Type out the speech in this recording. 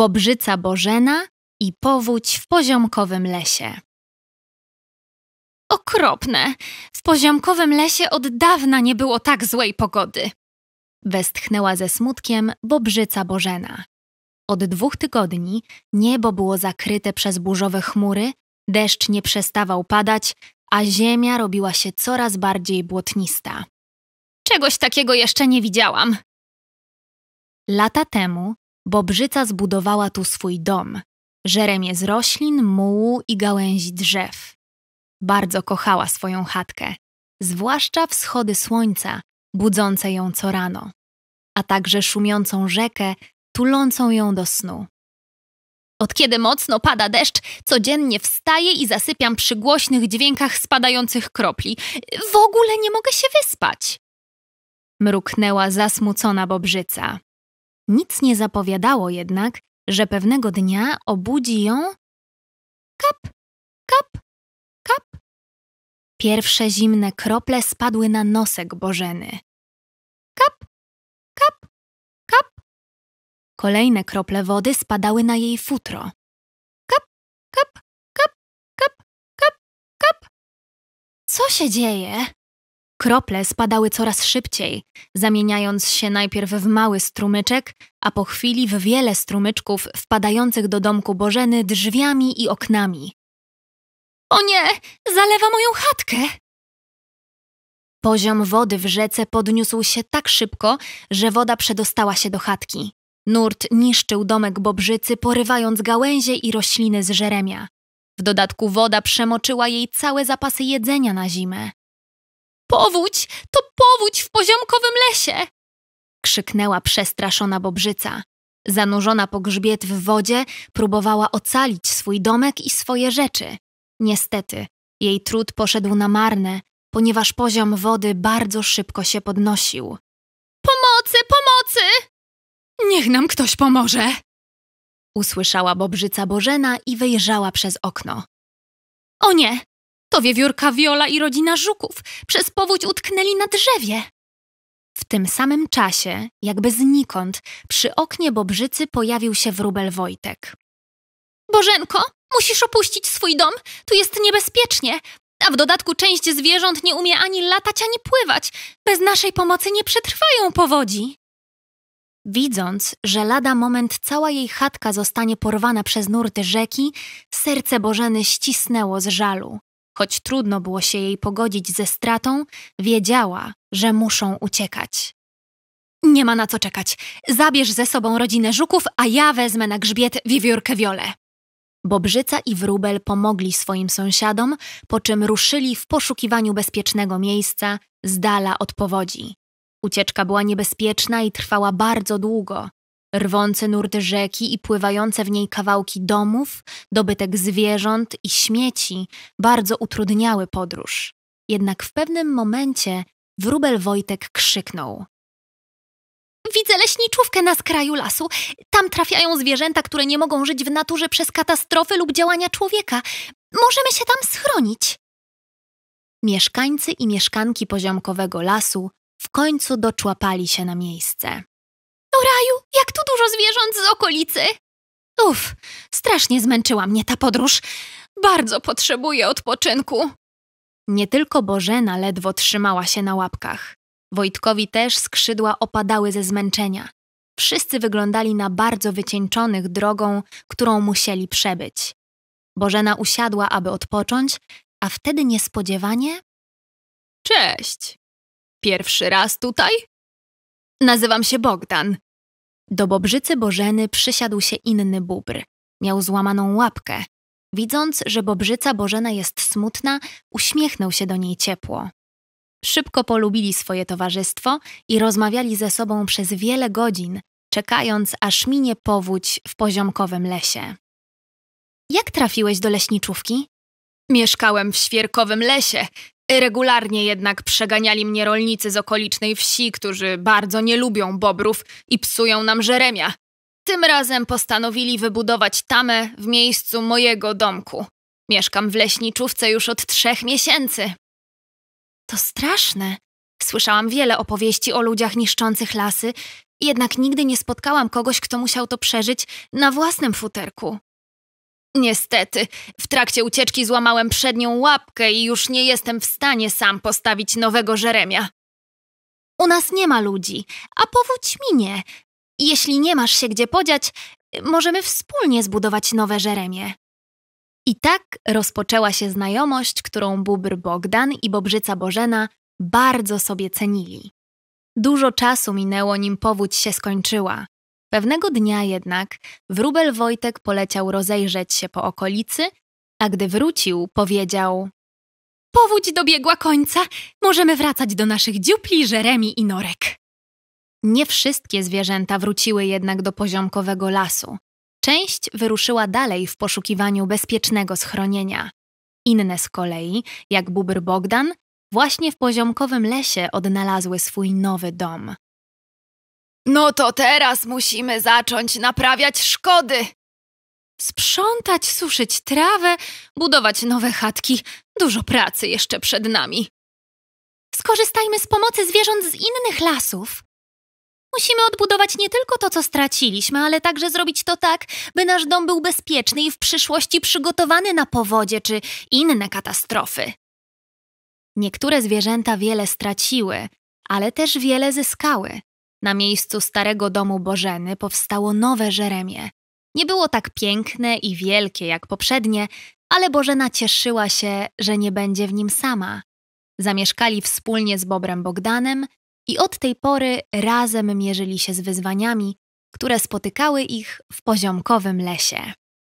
Bobrzyca Bożena i powódź w poziomkowym lesie. Okropne! W poziomkowym lesie od dawna nie było tak złej pogody. Westchnęła ze smutkiem Bobrzyca Bożena. Od dwóch tygodni niebo było zakryte przez burzowe chmury, deszcz nie przestawał padać, a ziemia robiła się coraz bardziej błotnista. Czegoś takiego jeszcze nie widziałam. Lata temu Bobrzyca zbudowała tu swój dom. Żeremie z roślin, mułu i gałęzi drzew. Bardzo kochała swoją chatkę, zwłaszcza wschody słońca, budzące ją co rano, a także szumiącą rzekę, tulącą ją do snu. Od kiedy mocno pada deszcz, codziennie wstaję i zasypiam przy głośnych dźwiękach spadających kropli. W ogóle nie mogę się wyspać. Mruknęła zasmucona bobrzyca. Nic nie zapowiadało jednak, że pewnego dnia obudzi ją kap, kap, kap. Pierwsze zimne krople spadły na nosek Bożeny. Kap, kap, kap. Kolejne krople wody spadały na jej futro. Kap, kap, kap, kap, kap, kap. Co się dzieje? Krople spadały coraz szybciej, zamieniając się najpierw w mały strumyczek, a po chwili w wiele strumyczków wpadających do domku Bożeny drzwiami i oknami. O nie, zalewa moją chatkę! Poziom wody w rzece podniósł się tak szybko, że woda przedostała się do chatki. Nurt niszczył domek Bobrzycy, porywając gałęzie i rośliny z żeremia. W dodatku woda przemoczyła jej całe zapasy jedzenia na zimę. Powódź! To powódź w poziomkowym lesie! krzyknęła przestraszona bobrzyca. Zanurzona po grzbiet w wodzie, próbowała ocalić swój domek i swoje rzeczy. Niestety, jej trud poszedł na marne, ponieważ poziom wody bardzo szybko się podnosił. Pomocy, pomocy! Niech nam ktoś pomoże! Usłyszała bobrzyca Bożena i wyjrzała przez okno. O nie, to wiewiórka Wiola i rodzina żuków przez powódź utknęli na drzewie. W tym samym czasie, jakby znikąd, przy oknie Bobrzycy pojawił się wróbel Wojtek. Bożenko, musisz opuścić swój dom, tu jest niebezpiecznie, a w dodatku część zwierząt nie umie ani latać, ani pływać. Bez naszej pomocy nie przetrwają powodzi. Widząc, że lada moment cała jej chatka zostanie porwana przez nurty rzeki, serce Bożeny ścisnęło z żalu. Choć trudno było się jej pogodzić ze stratą, wiedziała, że muszą uciekać. Nie ma na co czekać. Zabierz ze sobą rodzinę żuków, a ja wezmę na grzbiet wiewiórkę wiolę. Bobrzyca i Wróbel pomogli swoim sąsiadom, po czym ruszyli w poszukiwaniu bezpiecznego miejsca z dala od powodzi. Ucieczka była niebezpieczna i trwała bardzo długo rwące nurty rzeki i pływające w niej kawałki domów, dobytek zwierząt i śmieci bardzo utrudniały podróż. Jednak w pewnym momencie wróbel Wojtek krzyknął. Widzę leśniczówkę na skraju lasu. Tam trafiają zwierzęta, które nie mogą żyć w naturze przez katastrofy lub działania człowieka. Możemy się tam schronić. Mieszkańcy i mieszkanki poziomkowego lasu w końcu doczłapali się na miejsce raju, jak tu dużo zwierząt z okolicy! Uf, strasznie zmęczyła mnie ta podróż. Bardzo potrzebuję odpoczynku. Nie tylko Bożena ledwo trzymała się na łapkach. Wojtkowi też skrzydła opadały ze zmęczenia. Wszyscy wyglądali na bardzo wycieńczonych drogą, którą musieli przebyć. Bożena usiadła, aby odpocząć, a wtedy niespodziewanie. Cześć! Pierwszy raz tutaj? Nazywam się Bogdan. Do Bobrzycy Bożeny przysiadł się inny bóbr. Miał złamaną łapkę. Widząc, że Bobrzyca Bożena jest smutna, uśmiechnął się do niej ciepło. Szybko polubili swoje towarzystwo i rozmawiali ze sobą przez wiele godzin, czekając aż minie powódź w poziomkowym lesie. Jak trafiłeś do leśniczówki? Mieszkałem w świerkowym lesie, Regularnie jednak przeganiali mnie rolnicy z okolicznej wsi, którzy bardzo nie lubią bobrów i psują nam żeremia. Tym razem postanowili wybudować tamę w miejscu mojego domku. Mieszkam w leśniczówce już od trzech miesięcy. To straszne. Słyszałam wiele opowieści o ludziach niszczących lasy, jednak nigdy nie spotkałam kogoś, kto musiał to przeżyć na własnym futerku. Niestety, w trakcie ucieczki złamałem przednią łapkę i już nie jestem w stanie sam postawić nowego Żeremia. U nas nie ma ludzi, a powódź minie. Jeśli nie masz się gdzie podziać, możemy wspólnie zbudować nowe Żeremie. I tak rozpoczęła się znajomość, którą Bubr Bogdan i Bobrzyca Bożena bardzo sobie cenili. Dużo czasu minęło, nim powódź się skończyła. Pewnego dnia jednak wróbel Wojtek poleciał rozejrzeć się po okolicy, a gdy wrócił, powiedział: Powódź dobiegła końca, możemy wracać do naszych dziupli, Żeremi i norek. Nie wszystkie zwierzęta wróciły jednak do poziomkowego lasu. Część wyruszyła dalej w poszukiwaniu bezpiecznego schronienia. Inne z kolei, jak Bubr Bogdan, właśnie w poziomkowym lesie odnalazły swój nowy dom. No to teraz musimy zacząć naprawiać szkody. Sprzątać, suszyć trawę, budować nowe chatki. Dużo pracy jeszcze przed nami. Skorzystajmy z pomocy zwierząt z innych lasów. Musimy odbudować nie tylko to, co straciliśmy, ale także zrobić to tak, by nasz dom był bezpieczny i w przyszłości przygotowany na powodzie czy inne katastrofy. Niektóre zwierzęta wiele straciły, ale też wiele zyskały. Na miejscu starego domu Bożeny powstało nowe Żeremie. Nie było tak piękne i wielkie jak poprzednie, ale Bożena cieszyła się, że nie będzie w nim sama. Zamieszkali wspólnie z Bobrem Bogdanem i od tej pory razem mierzyli się z wyzwaniami, które spotykały ich w poziomkowym lesie.